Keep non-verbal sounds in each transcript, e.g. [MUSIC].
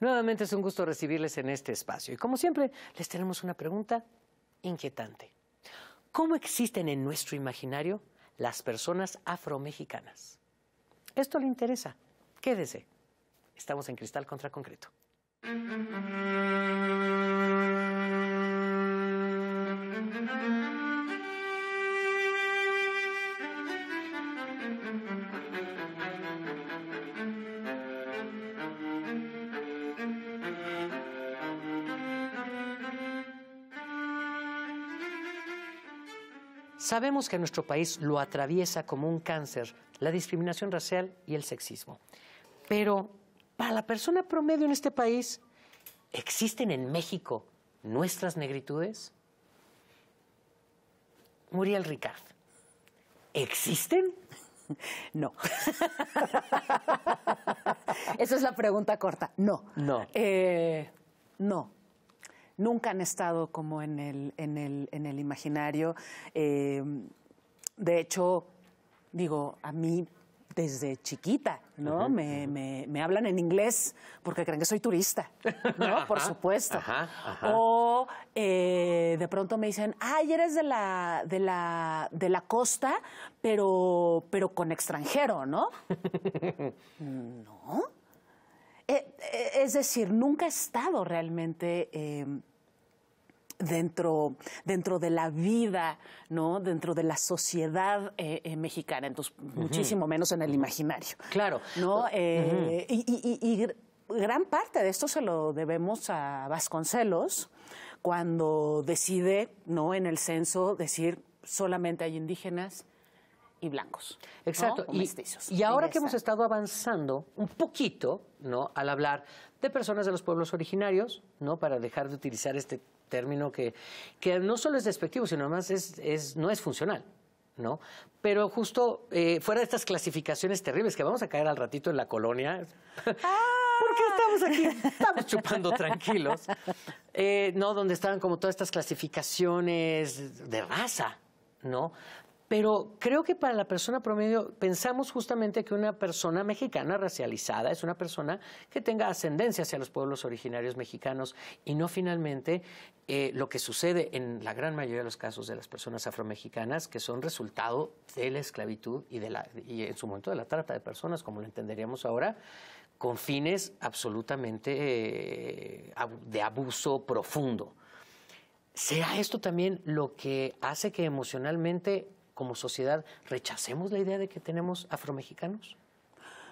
Nuevamente es un gusto recibirles en este espacio y como siempre les tenemos una pregunta inquietante. ¿Cómo existen en nuestro imaginario las personas afromexicanas? Esto le interesa. Quédese. Estamos en cristal contra concreto. [LAUGHS] Sabemos que nuestro país lo atraviesa como un cáncer la discriminación racial y el sexismo. Pero para la persona promedio en este país, ¿existen en México nuestras negritudes? Muriel Ricard, ¿existen? [LAUGHS] No. [LAUGHS] Esa es la pregunta corta. No. No. Eh, no nunca han estado como en el, en el, en el imaginario. Em, de hecho, digo, a mí desde chiquita, ¿no? me, me, hablan en inglés porque creen que soy turista, ¿no? [LAUGHS] Por supuesto. ajá. O eh, de pronto me dicen, ay, eres de la, de la, de la costa, pero, pero con extranjero, ¿no? [LAUGHS] no. Eh, eh, es decir, nunca he estado realmente... Em, dentro, dentro de la vida, ¿no? dentro de la sociedad eh, mexicana, entonces muchísimo menos en el imaginario. Claro. ¿no? y, y, gran parte de esto se lo debemos a Vasconcelos cuando decide, ¿no? en el censo, decir solamente hay indígenas, y blancos. Exacto. Y, y ahora que hemos estado avanzando un poquito, ¿no? Al hablar de personas de los pueblos originarios, ¿no? Para dejar de utilizar este término que, que no solo es despectivo, sino más es, no es funcional. ¿no? Pero justo eh, fuera de estas clasificaciones terribles que vamos a caer al ratito en la colonia, [LAUGHS] ah. porque estamos aquí, estamos chupando tranquilos, eh, ¿no? Donde estaban como todas estas clasificaciones de raza, ¿no? Pero creo que para la persona promedio pensamos justamente que una persona mexicana racializada es una persona que tenga ascendencia hacia los pueblos originarios mexicanos y no finalmente eh, lo que sucede en la gran mayoría de los casos de las personas afromexicanas que son resultado de la esclavitud y, de la, y en su momento de la trata de personas, como lo entenderíamos ahora, con fines absolutamente eh, de abuso profundo. ¿Será esto también lo que hace que emocionalmente como sociedad rechacemos la idea de que tenemos afromexicanos?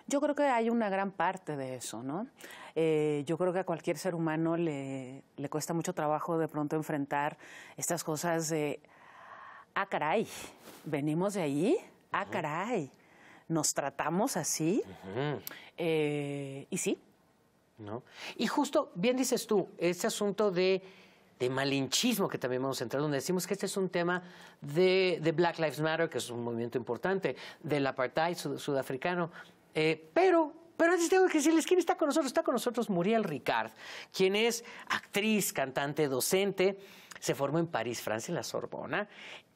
Yo creo que hay una gran parte de eso, ¿no? Eh, yo creo que a cualquier ser humano le, cuesta mucho trabajo de pronto enfrentar estas cosas de, ah, caray, venimos de ahí? ah, caray, nos tratamos así. Eh, y sí. ¿No? Y justo, bien dices tú, este asunto de de malinchismo, que también vamos a entrar, donde decimos que este es un tema de, Black Lives Matter, que es un movimiento importante, del apartheid sudafricano. Eh, pero pero antes tengo que decirles quién está con nosotros. Está con nosotros Muriel Ricard, quien es actriz, cantante, docente se formó en París, Francia, en la Sorbona,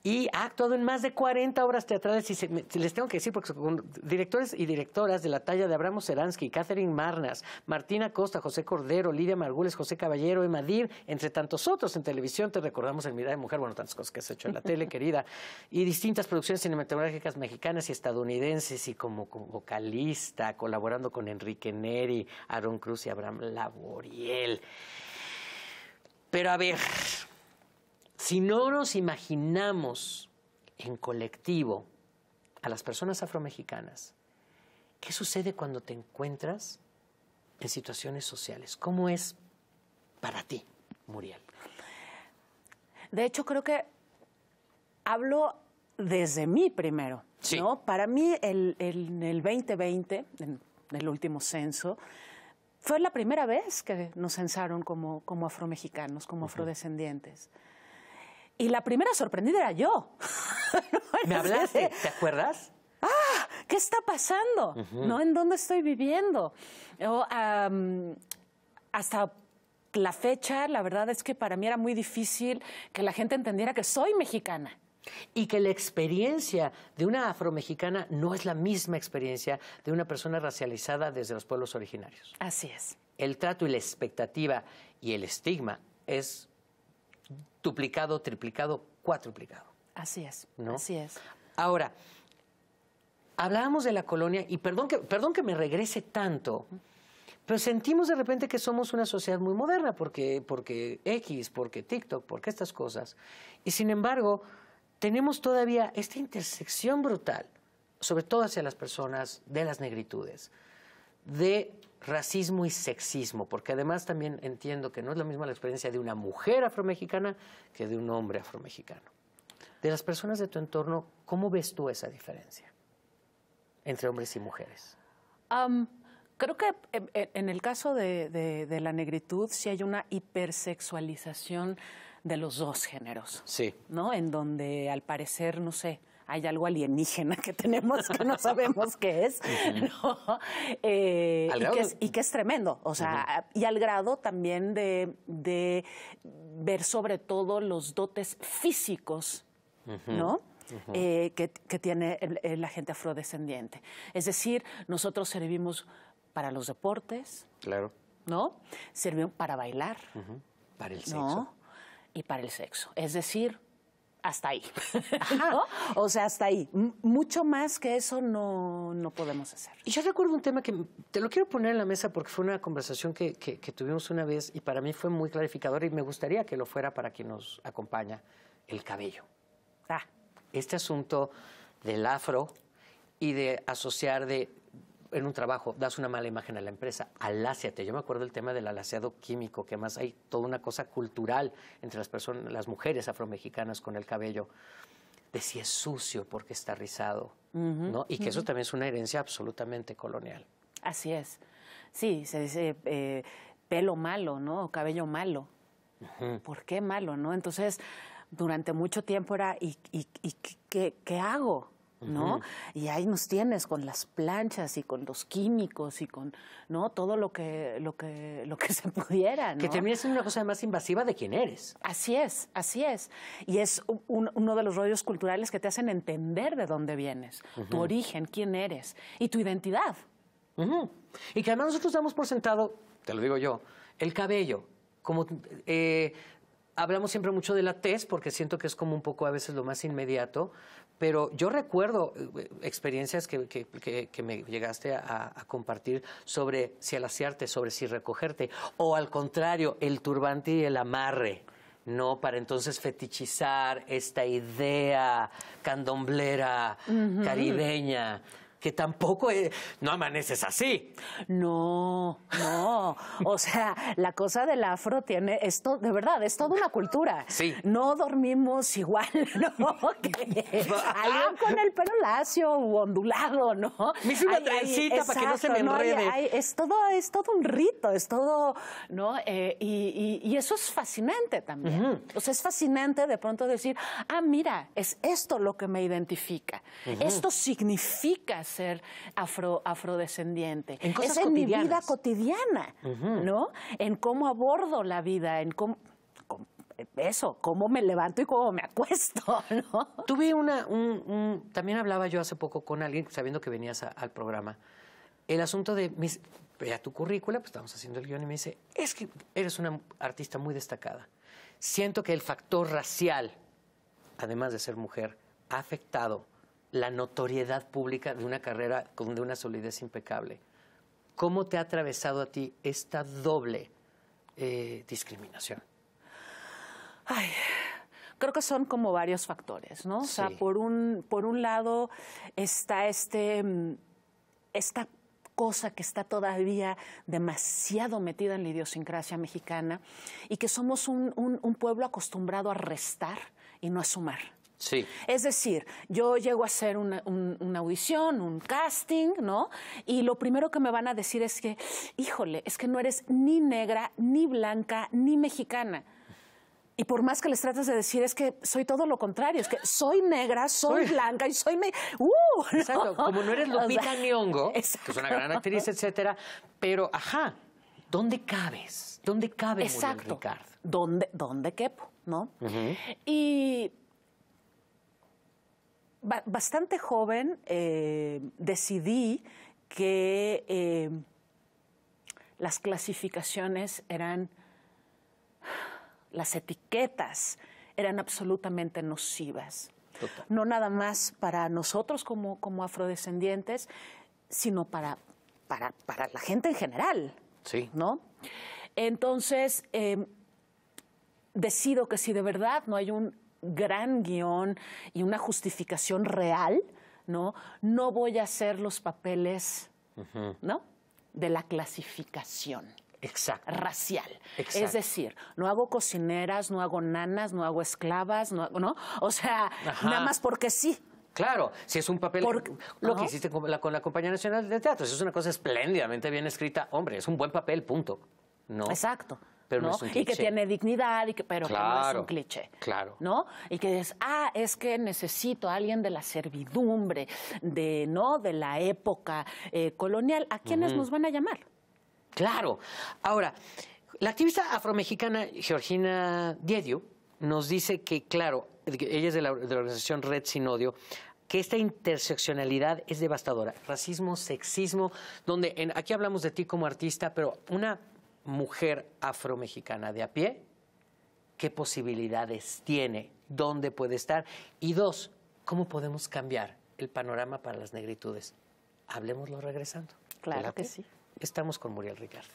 y ha actuado en más de 40 obras teatrales. Y les tengo que decir, porque con directores y directoras de la talla de Abramo Seransky, Catherine Marnas, Martina Costa, José Cordero, Lidia Margules, José Caballero, Emadir, entre tantos otros en televisión, te recordamos en Mirada de Mujer, bueno, tantas cosas que has hecho en la tele, [LAUGHS] querida, y distintas producciones cinematográficas mexicanas y estadounidenses, y como, como vocalista, colaborando con Enrique Neri, Aaron Cruz y Abraham Laboriel. Pero a ver, si no nos imaginamos en colectivo a las personas afromexicanas, ¿qué sucede cuando te encuentras en situaciones sociales? ¿Cómo es para ti, Muriel? De hecho, creo que hablo desde mí primero. Para mí, en el, 2020, en el último censo, fue la primera vez que nos censaron como, como afromexicanos, como afrodescendientes. Y la primera sorprendida era yo. [LAUGHS] ¿Me hablaste? ¿Te acuerdas? ¡Ah! ¿Qué está pasando? ¿No? ¿En dónde estoy viviendo? hasta la fecha, la verdad es que para mí era muy difícil que la gente entendiera que soy mexicana. Y que la experiencia de una afromexicana no es la misma experiencia de una persona racializada desde los pueblos originarios. Así es. El trato y la expectativa y el estigma es duplicado, triplicado, cuatruplicado. Así es, así es. Ahora, hablábamos de la colonia, y perdón que, me regrese tanto, pero sentimos de repente que somos una sociedad muy moderna, porque, porque X, porque TikTok, porque estas cosas. Y sin embargo, tenemos todavía esta intersección brutal, sobre todo hacia las personas de las negritudes, de racismo y sexismo, porque además también entiendo que no es la misma la experiencia de una mujer afromexicana que de un hombre afromexicano. De las personas de tu entorno, ¿cómo ves tú esa diferencia entre hombres y mujeres? creo que em, e, en el caso de, la negritud sí hay una hipersexualización de los dos géneros. Sí. ¿No? En donde al parecer, no sé, hay algo alienígena que tenemos que no sabemos qué es, ¿no? Eh, y, que es tremendo, o sea, y al grado también de, ver sobre todo los dotes físicos, ¿no? Eh, que, tiene la gente afrodescendiente. Es decir, nosotros servimos para los deportes. Claro. ¿No? Servimos para bailar. Para el sexo. Y para el sexo. Es decir, hasta ahí. O sea, hasta ahí. mucho más que eso no, podemos hacer. Y yo recuerdo un tema que te lo quiero poner en la mesa porque fue una conversación que, tuvimos una vez y para mí fue muy clarificadora y me gustaría que lo fuera para quien nos acompaña, el cabello. Ah. Este asunto del afro y de asociar de en un trabajo das una mala imagen a la empresa, aláciate. Yo me acuerdo el tema del alaciado químico, que más hay toda una cosa cultural entre las personas, las mujeres afromexicanas con el cabello de si es sucio porque está rizado, ¿no? Y que eso también es una herencia absolutamente colonial. Así es. Sí, se dice eh, pelo malo, ¿no? cabello malo. ¿Por qué malo, no? Entonces, durante mucho tiempo era, ¿y, qué hago? ¿no? Y ahí nos tienes con las planchas y con los químicos y con, ¿no? Todo lo que, lo que, [LAUGHS] se pudiera, Que también es una cosa más invasiva de quién eres. Así es, así es. Y es uno de los rollos culturales que te hacen entender de dónde vienes, tu origen, quién eres y tu identidad. Y que además nosotros damos por sentado, te lo digo yo, el cabello, como eh, hablamos siempre mucho de la TES porque siento que es como un poco a veces lo más inmediato, pero yo recuerdo eh, experiencias que, me llegaste a, compartir sobre si alaciarte, sobre si recogerte, o al contrario, el turbante y el amarre. ¿no? Para entonces fetichizar esta idea candomblera, caribeña tampoco no amaneces así. No, no. O sea, la cosa del afro tiene, esto de verdad, es toda una cultura. Sí. No dormimos igual, [LAUGHS] ¿no? [LAUGHS] alguien con el pelo lacio o ondulado, ¿no? Me hice una trencita para que no se me enrede. es, todo, es todo un rito, es todo, ¿no? Eh, y, eso es fascinante también. O sea, es fascinante de pronto decir, ah, mira, es esto lo que me identifica. Esto significa ser afrodescendiente. En es en mi vida cotidiana, ¿no? En cómo abordo la vida, en cómo eso, cómo me levanto y cómo me acuesto, [LAUGHS] ¿no? Tuve una, un, también hablaba yo hace poco con alguien, sabiendo que venías al programa, el asunto de, ve tu currícula, pues estamos haciendo el guión y me dice, es que eres una artista muy destacada. Siento que el factor racial, además de ser mujer, ha afectado la notoriedad pública de una carrera con de una solidez impecable. ¿Cómo te ha atravesado a ti esta doble eh, discriminación? Ay, creo que son como varios factores, ¿no? O sea, por un, lado está este, mm, esta cosa que está todavía demasiado metida en la idiosincrasia mexicana y que somos un pueblo acostumbrado a restar y no a sumar. Sí. Es decir, yo llego a hacer una, audición, un casting, ¿no? Y lo primero que me van a decir es que, híjole, es que no eres ni negra, ni blanca, ni mexicana. Y por más que les trates de decir, es que soy todo lo contrario, es que soy negra, soy, blanca y soy... Me... ¡Uh! Exacto, como no eres Lupita Nyong'o, que es una gran actriz, etcétera, pero, ajá, ¿dónde cabes? ¿Dónde cabe Exacto. ¿Dónde, ¿Dónde quepo? ¿No? Y bastante joven eh, decidí que eh, las clasificaciones eran, las etiquetas eran absolutamente nocivas. No nada más para nosotros como, afrodescendientes, sino para, para, la gente en general. Sí. ¿No? Entonces, eh, decido que si de verdad no hay un gran guión y una justificación real, ¿no? No voy a hacer los papeles, ¿no? De la clasificación. Exacto. Racial. Es decir, no hago cocineras, no hago nanas, no hago esclavas, no, ¿no? O sea, nada más porque sí. Claro, si es un papel, lo que hiciste con la, Compañía Nacional de Teatro, eso es una cosa espléndidamente bien escrita. Hombre, es un buen papel, punto. ¿No? Exacto. Y que tiene dignidad, y que, pero no es un cliché. Claro. ¿No? Y que dices, ah, es que necesito a alguien de la servidumbre, de, ¿no? de la época eh, colonial. ¿A quiénes nos van a llamar? Claro. Ahora, la activista afromexicana Georgina Diedio nos dice que, claro, ella es de la, organización Red Sin Odio, que esta interseccionalidad es devastadora. Racismo, sexismo, donde aquí hablamos de ti como artista, pero una mujer afromexicana de a pie, qué posibilidades tiene, dónde puede estar y dos, cómo podemos cambiar el panorama para las negritudes. Hablemoslo regresando. Claro que sí. Estamos con Muriel Ricardo.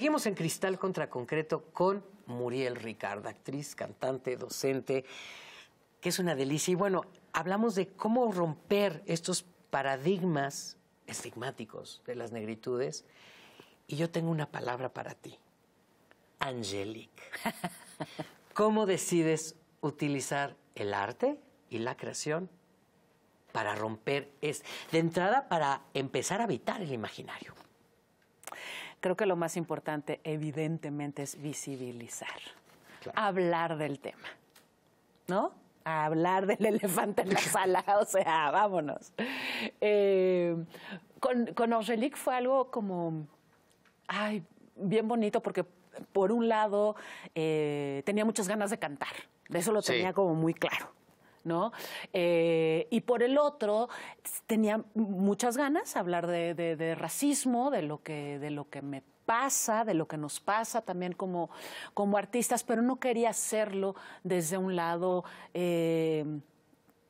Seguimos en Cristal contra Concreto con Muriel Ricard, actriz, cantante, docente, que es una delicia. Y bueno, hablamos de cómo romper estos paradigmas estigmáticos de las negritudes. Y yo tengo una palabra para ti, Angélica. [LAUGHS] ¿Cómo decides utilizar el arte y la creación para romper es de entrada para empezar a habitar el imaginario? creo que lo más importante, evidentemente, es visibilizar, hablar del tema, ¿no? hablar del elefante en la [LAUGHS] sala, o sea, vámonos. Eh, con, con Angelique fue algo como, ay, bien bonito porque por un lado eh, tenía muchas ganas de cantar, de eso lo tenía como muy claro. ¿no? Eh, y por el otro, tenía muchas ganas de hablar de, racismo, de lo, que, de lo que me pasa, de lo que nos pasa también como, artistas, pero no quería hacerlo desde un lado... Eh,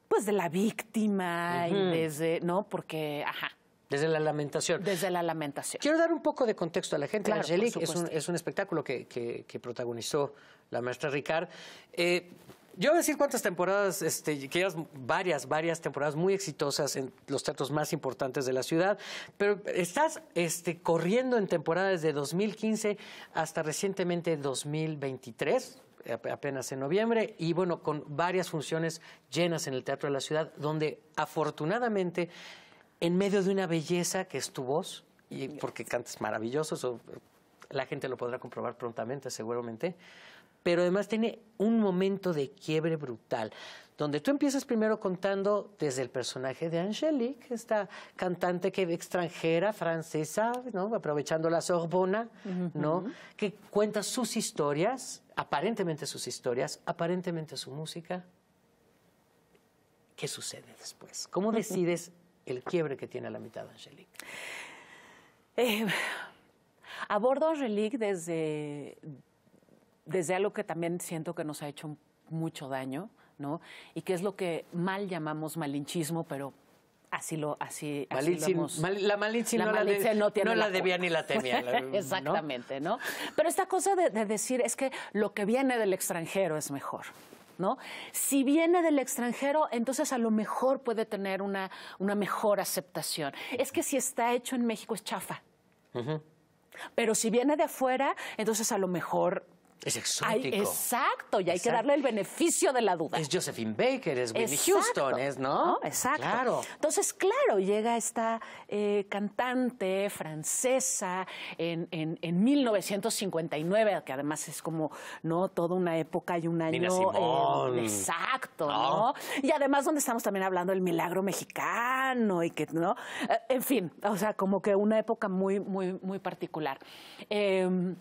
pues de la víctima y desde, ¿no? Porque, ajá, desde la lamentación. Desde la lamentación. Quiero dar un poco de contexto a la gente. Claro, es un, espectáculo que, protagonizó la maestra Ricard. Eh, yo voy a decir cuántas temporadas, este, que varias, varias temporadas muy exitosas en los teatros más importantes de la ciudad, pero estás este, corriendo en temporadas de 2015 hasta recientemente 2023 apenas en noviembre, y bueno, con varias funciones llenas en el Teatro de la Ciudad, donde afortunadamente, en medio de una belleza que es tu voz, y porque cantas maravilloso, eh, la gente lo podrá comprobar prontamente, seguramente, pero además tiene un momento de quiebre brutal, donde tú empiezas primero contando desde el personaje de Angélique, esta cantante que, extranjera, francesa, aprovechando la Sorbona, que cuenta sus historias, aparentemente sus historias, aparentemente su música. ¿Qué sucede después? ¿Cómo decides el quiebre que tiene a la mitad Angélique? Eh, abordo a Angélique desde desde algo que también siento que nos ha hecho mucho daño, ¿no? Y que es lo que mal llamamos malinchismo, pero así lo así, así la malinche no, la, la, debía ni la temía [LAUGHS] exactamente ¿no? pero esta cosa de, decir es que lo que viene del extranjero es mejor ¿No? Si viene del extranjero, entonces a lo mejor puede tener una, una mejor aceptación. Es que si está hecho en México es chafa. Pero si viene de afuera, entonces a lo mejor es exótico. exacto, y hay que darle el beneficio de la duda. Es Josephine Baker, es Whitney Houston, es, ¿no? Exacto. Claro. Entonces, claro, llega esta eh, cantante francesa en, en, en, 1959, que además es como, ¿no? Toda una época y un año. Eh, exacto, ¿no? Ah. Y además, donde estamos también hablando del milagro mexicano y que, ¿no? Eh, en fin, o sea, como que una época muy, muy, muy particular. Em,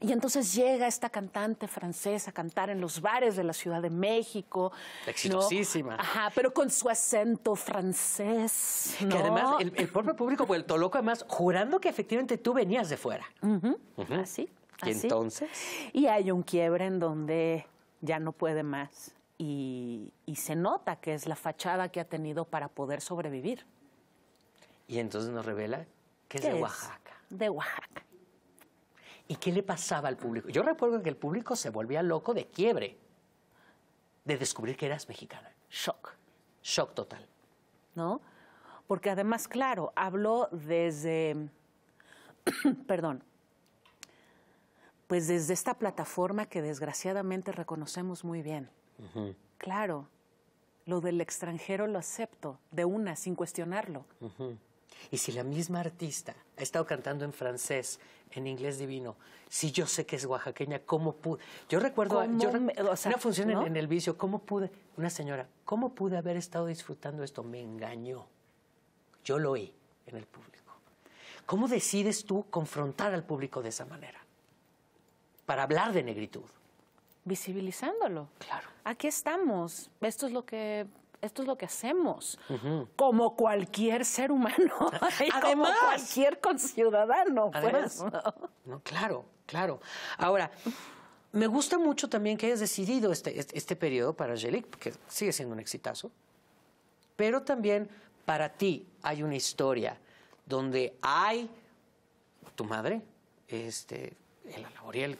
y entonces llega esta cantante francesa a cantar en los bares de la Ciudad de México. Exitosísima. Ajá, pero con su acento francés. Que además el, propio público pues, el toloco, además jurando que efectivamente tú venías de fuera. Así. Y entonces. Y hay un quiebre en donde ya no puede más. Y, se nota que es la fachada que ha tenido para poder sobrevivir. Y entonces nos revela que es de Oaxaca. de Oaxaca. ¿Y qué le pasaba al público? Yo recuerdo que el público se volvía loco de quiebre, de descubrir que eras mexicana. Shock, shock total. ¿No? Porque además, claro, hablo desde, [CLEARS THROAT] perdón, pues desde esta plataforma que desgraciadamente reconocemos muy bien. Claro, lo del extranjero lo acepto de una, sin cuestionarlo. Y si la misma artista ha estado cantando en francés, en inglés divino. Si yo sé que es oaxaqueña, ¿cómo pude? Yo recuerdo una función en, El Vicio, ¿cómo pude? Una señora, ¿cómo pude haber estado disfrutando esto? Me engañó. Yo lo oí en el público. ¿Cómo decides tú confrontar al público de esa manera? Para hablar de negritud. Visibilizándolo. Claro. Aquí estamos. Esto es lo que esto es lo que hacemos, como cualquier ser humano, [LAUGHS] [LAUGHS] Además, como cualquier conciudadano. Pues, claro, claro. Ahora, me gusta mucho también que hayas decidido este, este, este periodo para Angelique, ...que sigue siendo un exitazo, pero también para ti hay una historia donde hay tu madre, este, el Laboriel,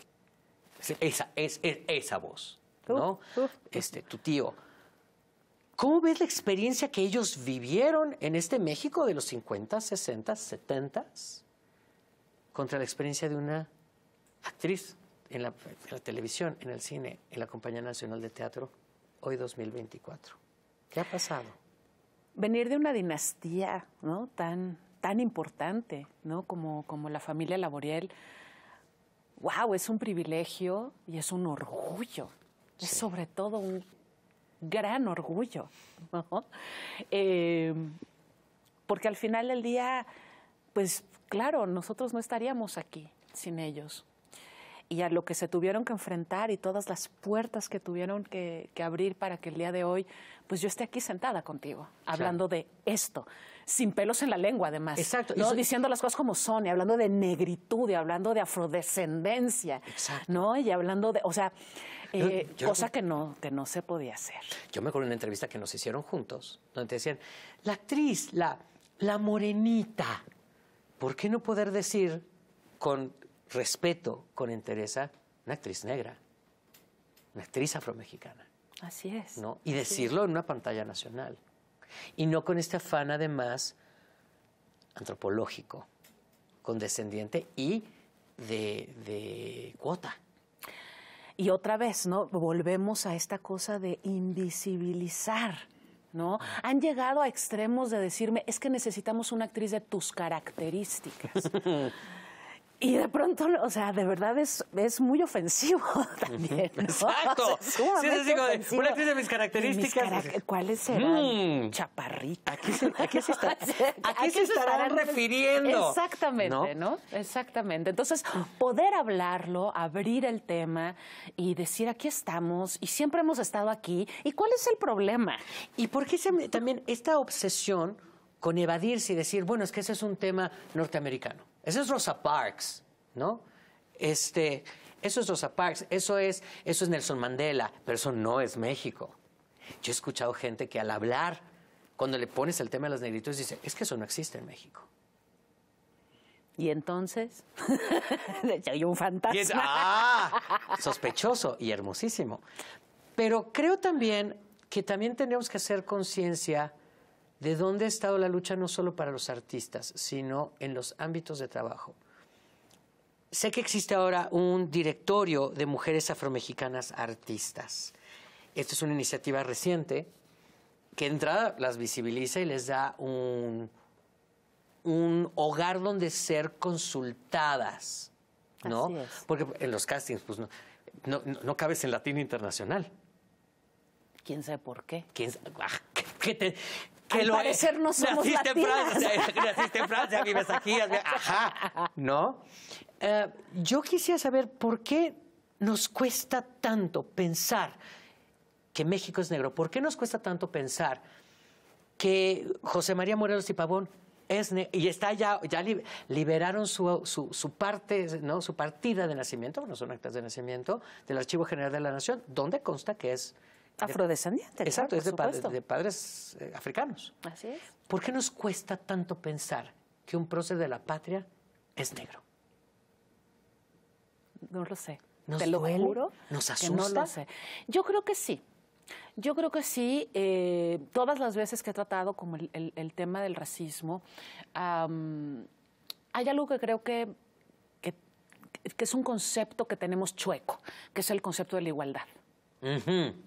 esa, es, esa voz, ¿no? Este, tu tío ¿Cómo ves la experiencia que ellos vivieron en este México de los 50, 60, 70 contra la experiencia de una actriz en la, televisión, en el cine, en la Compañía Nacional de Teatro, hoy 2024? ¿Qué ha pasado? Venir de una dinastía ¿no? tan, tan importante ¿no? como, como la familia Laboriel, wow, es un privilegio y es un orgullo. y Es sobre todo un gran orgullo, eh, porque al final del día, pues claro, nosotros no estaríamos aquí sin ellos y a lo que se tuvieron que enfrentar y todas las puertas que tuvieron que, abrir para que el día de hoy, pues yo esté aquí sentada contigo, hablando de esto, sin pelos en la lengua además. Exacto. ¿no? Diciendo las cosas como son, y hablando de negritud, y hablando de afrodescendencia, ¿no? Y hablando de, o sea, eh, cosa que no, se podía hacer. Yo me acuerdo de una entrevista que nos hicieron juntos, donde decían, la actriz, la morenita, ¿por qué no poder decir con respeto con entereza, una actriz negra, una actriz afromexicana. Así es. ¿no? Y decirlo en una pantalla nacional. Y no con este afán, además, antropológico, condescendiente y de, de cuota. Y otra vez, ¿no? Volvemos a esta cosa de invisibilizar. ¿no? Han llegado a extremos de decirme, es que necesitamos una actriz de tus características. [LAUGHS] Y de pronto, o sea, de verdad es, es muy ofensivo [LAUGHS] también. Exacto. [LAUGHS] sí, una de mis características. cuál ¿Cuáles serán? Chaparrita. ¿A qué se, estarán, refiriendo? Exactamente, ¿no? Exactamente. Entonces, poder hablarlo, abrir el tema y decir aquí estamos y siempre hemos estado aquí. ¿Y cuál es el problema? ¿Y por qué también esta obsesión con evadirse y decir, bueno, es que ese es un tema norteamericano? Eso es Rosa Parks, ¿no? Este, eso es Rosa Parks, eso es, eso es Nelson Mandela, pero eso no es México. Yo he escuchado gente que al hablar, cuando le pones el tema de las negritos dice, es que eso no existe en México. Y entonces, [LAUGHS] hay un fantasma. ¡ah! sospechoso y hermosísimo. Pero creo también que también tenemos que hacer conciencia de dónde ha estado la lucha no solo para los artistas, sino en los ámbitos de trabajo. Sé que existe ahora un directorio de mujeres afromexicanas artistas. Esta es una iniciativa reciente que entrada las visibiliza y les da un, un hogar donde ser consultadas, ¿no? Porque en los castings, pues no, no, no cabes en Latino internacional. ¿Quién sabe por qué? ¿Quién, ah, que lo parecer no somos naciste Francia, eh, naciste en Francia, vives aquí, ajá, ¿no? Eh, yo quisiera saber por qué nos cuesta tanto pensar que México es negro, por qué nos cuesta tanto pensar que José María Morelos y Pavón es y está ya, liberaron su, parte, ¿no? su partida de nacimiento, bueno, son actas de nacimiento, del Archivo General de la Nación, donde consta que es Afrodescendiente. Exacto, es de, padres eh, africanos. Así es. ¿Por qué nos cuesta tanto pensar que un prócer de la patria es negro? No lo sé. Te lo juro. Nos asusta. No lo sé. Yo creo que sí. Yo creo que sí. Eh, todas las veces que he tratado como el, tema del racismo, hay algo que creo que es un concepto que tenemos chueco, que es el concepto de la igualdad.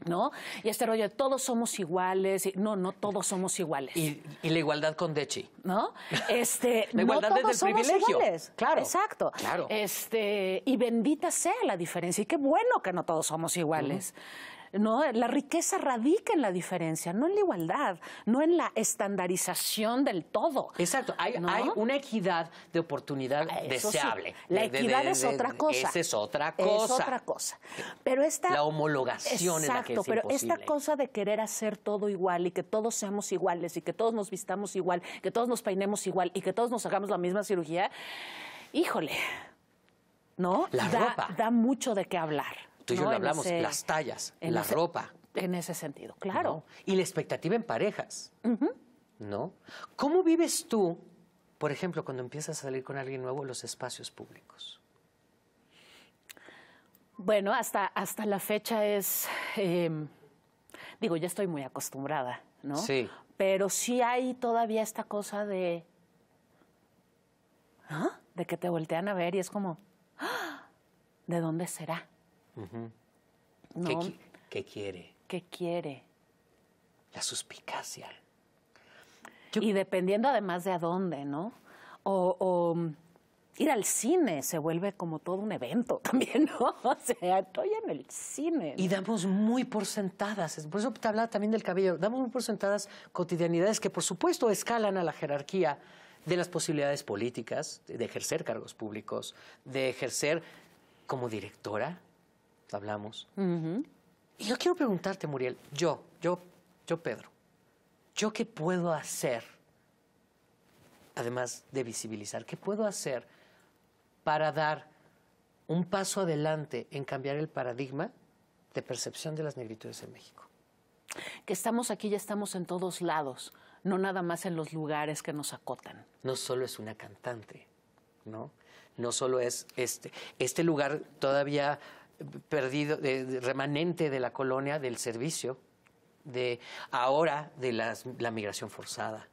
¿No? Y este rollo de todos somos iguales. no, no todos somos iguales. Y, la igualdad con Dechi. ¿No? [LAUGHS] Este, la igualdad no todos Iguales. Claro. Exacto. Claro. Este, y bendita sea la diferencia. Y qué bueno que no todos somos iguales. ¿no? La riqueza radica en la diferencia, no en la igualdad, no en la estandarización del todo. Exacto, hay, una equidad de oportunidad deseable. La equidad es otra cosa. es otra cosa. Es otra cosa. Pero esta... La homologación es la que es pero esta cosa de querer hacer todo igual y que todos seamos iguales y que todos nos vistamos igual, que todos nos peinemos igual y que todos nos hagamos la misma cirugía, híjole, ¿no? La ropa. da mucho de qué hablar. Tú y yo hablamos, las tallas, la ropa. En ese sentido, claro. Y la expectativa en parejas, ¿no? ¿Cómo vives tú, por ejemplo, cuando empiezas a salir con alguien nuevo los espacios públicos? Bueno, hasta, hasta la fecha es, em, digo, ya estoy muy acostumbrada, ¿no? Sí. Pero sí hay todavía esta cosa de, ¿ah? De que te voltean a ver y es como, ¿de dónde será? ¿Qué, quiere? ¿Qué quiere? La suspicacia. Y dependiendo además de a dónde, ¿no? o, ir al cine se vuelve como todo un evento [LAUGHS] también, ¿no? O sea, estoy en el cine. Y damos muy por sentadas, por eso te hablaba también del cabello, damos muy por sentadas cotidianidades que por supuesto escalan a la jerarquía de las posibilidades políticas, de ejercer cargos públicos, de ejercer como directora, hablamos. Y yo quiero preguntarte, Muriel, yo, yo, yo, Pedro, ¿yo qué puedo hacer? Además de visibilizar, ¿qué puedo hacer para dar un paso adelante en cambiar el paradigma de percepción de las negritudes en México? Que estamos aquí, ya estamos en todos lados, no nada más en los lugares que nos acotan. No solo es una cantante, ¿no? No solo es este. Este lugar todavía perdido, remanente de la colonia del servicio, de ahora de la migración forzada.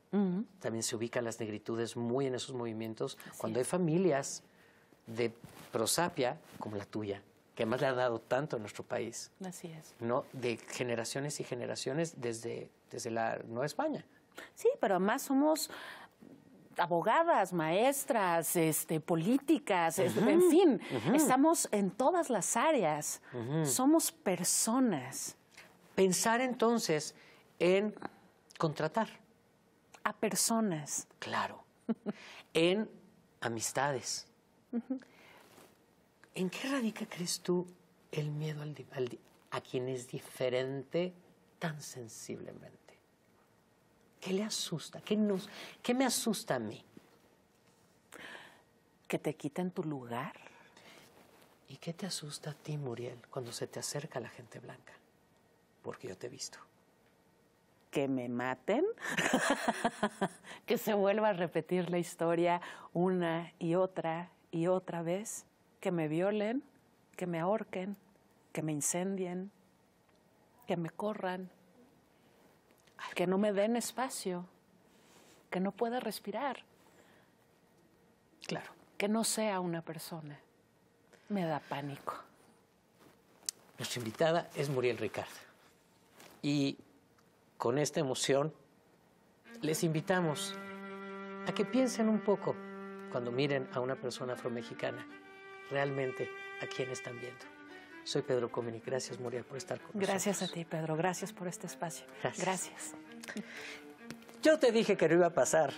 También se ubican las negritudes muy en esos movimientos cuando hay familias de prosapia como la tuya, que además le ha dado tanto a nuestro país. Así es. ¿no? De generaciones y generaciones desde, desde la Nueva España. Sí, pero además somos abogadas, maestras, este, políticas, en fin, estamos en todas las áreas, somos personas. Pensar entonces en contratar. A personas. Claro. en amistades. ¿En qué radica, crees tú, el miedo a quien es diferente tan sensiblemente? ¿Qué le asusta? ¿Qué, me asusta a mí? Que te quiten tu lugar. ¿Y qué te asusta a ti, Muriel, cuando se te acerca la gente blanca? Porque yo te he visto. Que me maten, [LAUGHS] que se vuelva a repetir la historia una y otra y otra vez, que me violen, que me ahorquen, que me incendien, que me corran que no me den espacio, que no pueda respirar. Claro. Que no sea una persona. Me da pánico. Nuestra invitada es Muriel Ricardo. Y con esta emoción les invitamos a que piensen un poco cuando miren a una persona afromexicana, realmente a quién están viendo. Soy Pedro Comini, gracias, Muriel, por estar con nosotros. Gracias a ti, Pedro. Gracias por este espacio. Gracias. Yo te dije que no iba a pasar.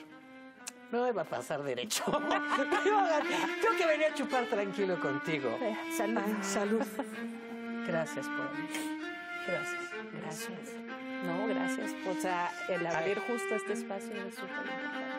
No iba a pasar derecho. [LAUGHS] Yo que venía a chupar tranquilo contigo. Salud. Salud. Gracias por Gracias. Gracias. No, gracias. O sea, el abrir justo este espacio es súper importante.